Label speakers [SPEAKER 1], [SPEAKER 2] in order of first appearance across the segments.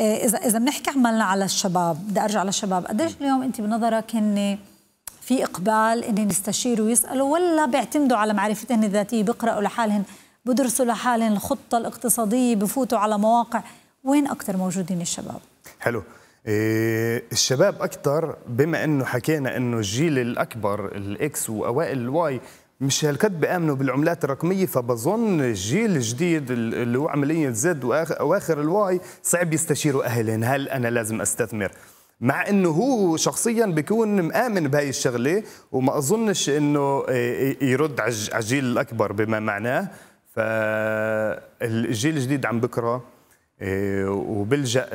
[SPEAKER 1] آه، اذا اذا بنحكي عملنا على الشباب بدي ارجع للشباب قديش اليوم انت بنظرك هن في اقبال ان يستشيروا ويسالوا ولا بيعتمدوا على معرفتهم الذاتيه بيقراوا لحالهم بدرسوا لحالهم الخطه الاقتصاديه بفوتوا على مواقع وين اكثر موجودين
[SPEAKER 2] الشباب حلو إيه الشباب اكثر بما انه حكينا انه الجيل الاكبر الاكس واوائل الواي مش هالقد بامنوا بالعملات الرقميه فبظن الجيل الجديد اللي هو عمليا زد واخر الواي صعب يستشيروا اهلهم هل انا لازم استثمر مع انه هو شخصيا بيكون مآمن بهي الشغله وما اظنش انه يرد على الجيل الاكبر بما معناه فالجيل الجديد عم بكره إيه، وبلجا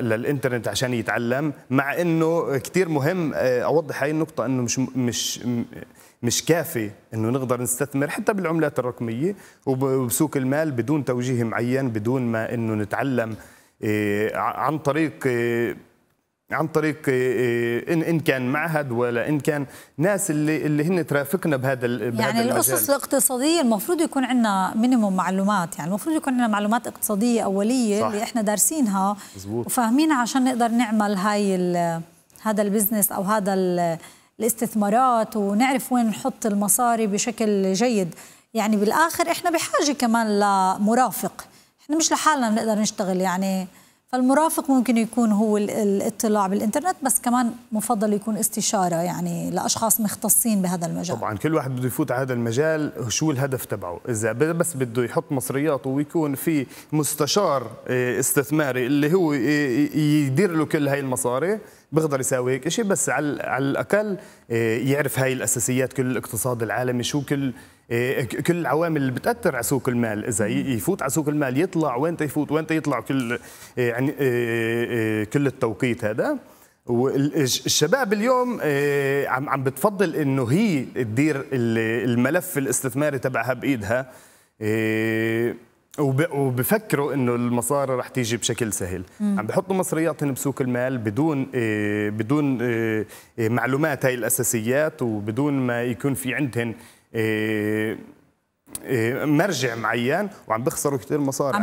[SPEAKER 2] للانترنت عشان يتعلم مع انه كثير مهم إيه، اوضح هاي النقطه انه مش مش مش كافي انه نقدر نستثمر حتى بالعملات الرقميه وبسوق المال بدون توجيه معين بدون ما انه نتعلم إيه، عن طريق عن طريق إيه، إيه، ان ان كان معهد ولا ان كان ناس اللي اللي هن ترافقنا بهذا بهذا يعني الاسس
[SPEAKER 1] الاقتصاديه المفروض يكون عندنا مينيموم معلومات يعني المفروض يكون عندنا معلومات اقتصاديه اوليه صح. اللي احنا دارسينها وفاهمينها عشان نقدر نعمل هاي هذا البزنس او هذا الاستثمارات ونعرف وين نحط المصاري بشكل جيد يعني بالاخر احنا بحاجه كمان لمرافق احنا مش لحالنا بنقدر نشتغل يعني فالمرافق ممكن يكون هو الاطلاع بالانترنت بس كمان مفضل يكون استشاره يعني لاشخاص مختصين بهذا المجال
[SPEAKER 2] طبعا كل واحد بده يفوت على هذا المجال شو الهدف تبعه اذا بس بده يحط مصرياته ويكون في مستشار إيه، استثماري اللي هو يدير له كل هاي المصاري بقدر يساوي هيك شيء بس على على الاقل إيه، يعرف هاي الاساسيات كل الاقتصاد العالمي شو كل إيه، كل العوامل اللي بتاثر على سوق المال اذا يفوت على سوق المال يطلع وين يفوت وين يطلع كل إيه، يعني إيه، كل التوقيت هذا والشباب اليوم عم عم بتفضل انه هي تدير الملف الاستثماري تبعها بايدها وبفكروا انه المصاري رح تيجي بشكل سهل مم. عم بحطوا مصرياتهم بسوق المال بدون إيه بدون معلومات هاي الاساسيات وبدون ما يكون في عندهم آه، آه، مرجع معين وعم بيخسروا كثير مصاري